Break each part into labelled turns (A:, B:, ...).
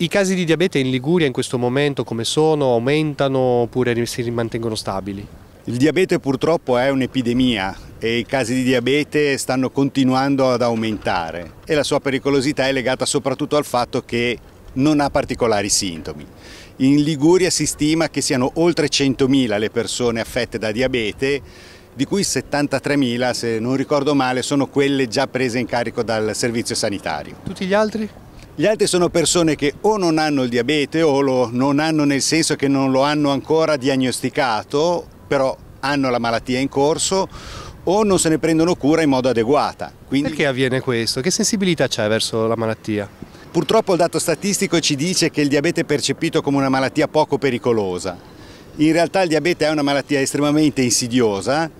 A: I casi di diabete in Liguria in questo momento come sono? Aumentano oppure si mantengono stabili? Il diabete purtroppo è un'epidemia e i casi di diabete stanno continuando ad aumentare e la sua pericolosità è legata soprattutto al fatto che non ha particolari sintomi. In Liguria si stima che siano oltre 100.000 le persone affette da diabete di cui 73.000, se non ricordo male, sono quelle già prese in carico dal servizio sanitario. Tutti gli altri? Gli altri sono persone che o non hanno il diabete o lo non hanno nel senso che non lo hanno ancora diagnosticato, però hanno la malattia in corso o non se ne prendono cura in modo adeguata. Quindi... Perché avviene questo? Che sensibilità c'è verso la malattia? Purtroppo il dato statistico ci dice che il diabete è percepito come una malattia poco pericolosa. In realtà il diabete è una malattia estremamente insidiosa,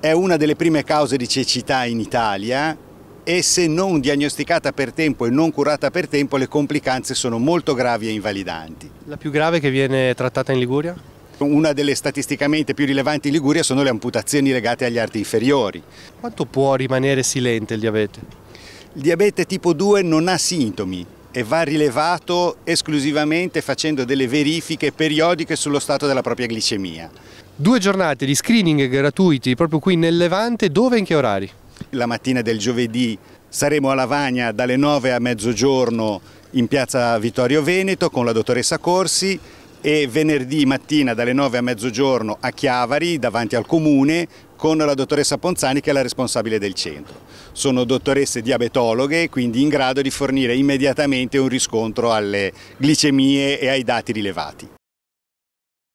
A: è una delle prime cause di cecità in Italia e se non diagnosticata per tempo e non curata per tempo le complicanze sono molto gravi e invalidanti. La più grave che viene trattata in Liguria? Una delle statisticamente più rilevanti in Liguria sono le amputazioni legate agli arti inferiori. Quanto può rimanere silente il diabete? Il diabete tipo 2 non ha sintomi, e va rilevato esclusivamente facendo delle verifiche periodiche sullo stato della propria glicemia. Due giornate di screening gratuiti proprio qui nel Levante, dove e in che orari? La mattina del giovedì saremo a Lavagna dalle 9 a mezzogiorno in piazza Vittorio Veneto con la dottoressa Corsi e venerdì mattina dalle 9 a mezzogiorno a Chiavari davanti al comune con la dottoressa Ponzani che è la responsabile del centro. Sono dottoresse diabetologhe quindi in grado di fornire immediatamente un riscontro alle glicemie e ai dati rilevati.